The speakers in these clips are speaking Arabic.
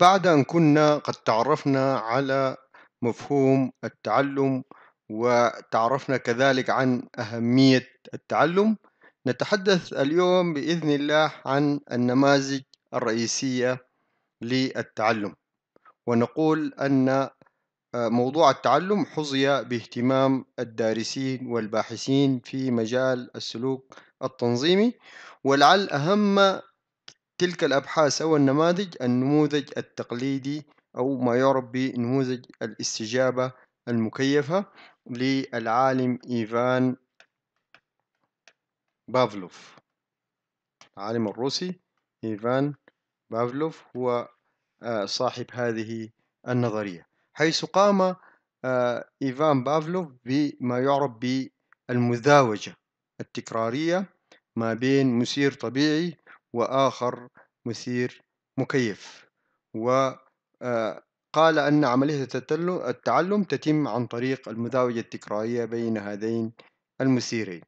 بعد أن كنا قد تعرفنا على مفهوم التعلم وتعرفنا كذلك عن أهمية التعلم نتحدث اليوم بإذن الله عن النماذج الرئيسية للتعلم ونقول أن آه، موضوع التعلم حظي باهتمام الدارسين والباحثين في مجال السلوك التنظيمي ولعل أهم تلك الأبحاث أو النماذج النموذج التقليدي أو ما يعرف بنموذج الاستجابة المكيفة للعالم إيفان بافلوف العالم الروسي إيفان بافلوف هو آه، صاحب هذه النظرية حيث قام آه، إيفان بافلوف بما يعرف بالمزاوجة التكرارية ما بين مسير طبيعي وآخر مثير مكيف وقال آه، أن عملية التعلم تتم عن طريق المزاوجة التكرارية بين هذين المثيرين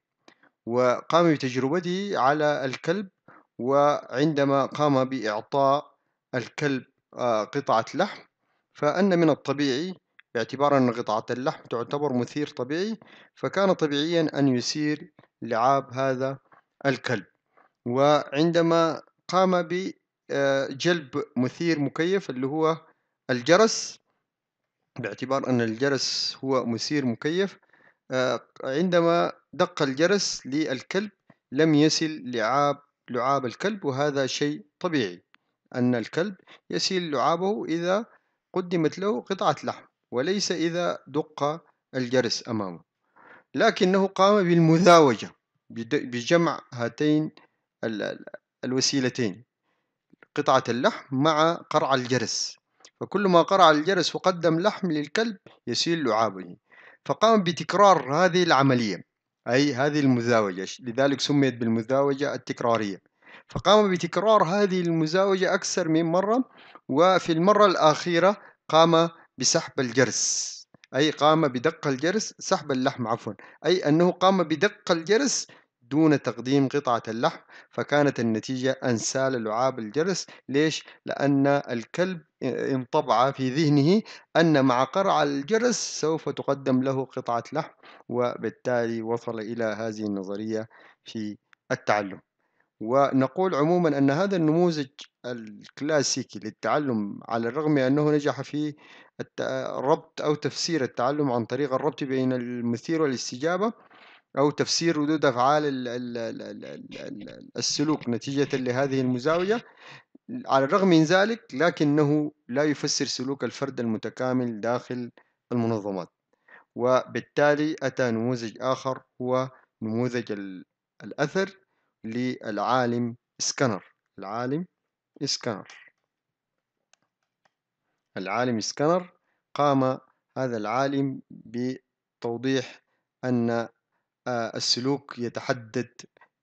وقام بتجربته على الكلب وعندما قام بإعطاء الكلب آه، قطعة لحم فأن من الطبيعي باعتبار أن قطعة اللحم تعتبر مثير طبيعي فكان طبيعيا أن يثير لعاب هذا الكلب وعندما قام بجلب آه، مثير مكيف اللي هو الجرس باعتبار أن الجرس هو مثير مكيف آه، عندما دق الجرس للكلب لم يسل لعاب لعاب الكلب وهذا شيء طبيعي أن الكلب يسيل لعابه إذا قدمت له قطعة لحم وليس إذا دق الجرس أمامه لكنه قام بالمزاوجة بجمع هاتين الوسيلتين قطعة اللحم مع قرع الجرس فكل ما قرع الجرس وقدم لحم للكلب يسيل لعابه فقام بتكرار هذه العملية أي هذه المزاوجة لذلك سميت بالمزاوجة التكرارية فقام بتكرار هذه المزاوجة أكثر من مرة وفي المرة الأخيرة قام بسحب الجرس أي قام بدق الجرس سحب اللحم عفوا أي أنه قام بدق الجرس دون تقديم قطعة اللحم فكانت النتيجة أنسال لعاب الجرس ليش؟ لأن الكلب آه، انطبع في ذهنه أن مع قرع الجرس سوف تقدم له قطعة لحم وبالتالي وصل إلى هذه النظرية في التعلم ونقول عموما أن هذا النموذج الكلاسيكي للتعلم على الرغم أنه نجح في الربط أو تفسير التعلم عن طريق الربط بين المثير والاستجابة أو تفسير ردود أفعال السلوك نتيجة لهذه المزاوية على الرغم من ذلك لكنه لا يفسر سلوك الفرد المتكامل داخل المنظمات وبالتالي أتى نموذج آخر هو نموذج الأثر للعالم سكانر العالم سكانر العالم سكانر قام هذا العالم بتوضيح أن السلوك يتحدد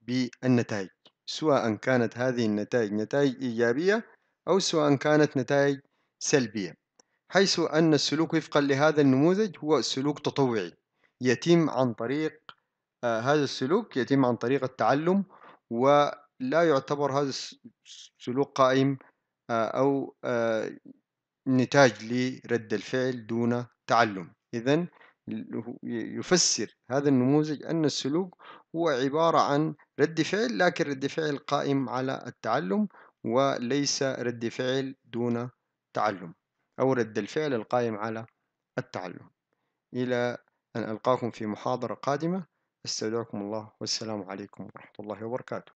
بالنتائج سواء كانت هذه النتائج نتائج إيجابية أو سواء كانت نتائج سلبية حيث أن السلوك وفقا لهذا النموذج هو سلوك تطوعي يتم عن طريق آه، هذا السلوك يتم عن طريق التعلم ولا يعتبر هذا السلوك قائم آه، أو آه، نتاج لرد الفعل دون تعلم إذا يفسر هذا النموذج أن السلوك هو عبارة عن رد فعل لكن رد فعل قائم على التعلم وليس رد فعل دون تعلم أو رد الفعل القائم على التعلم إلى أن ألقاكم في محاضرة قادمة استودعكم الله والسلام عليكم ورحمة الله وبركاته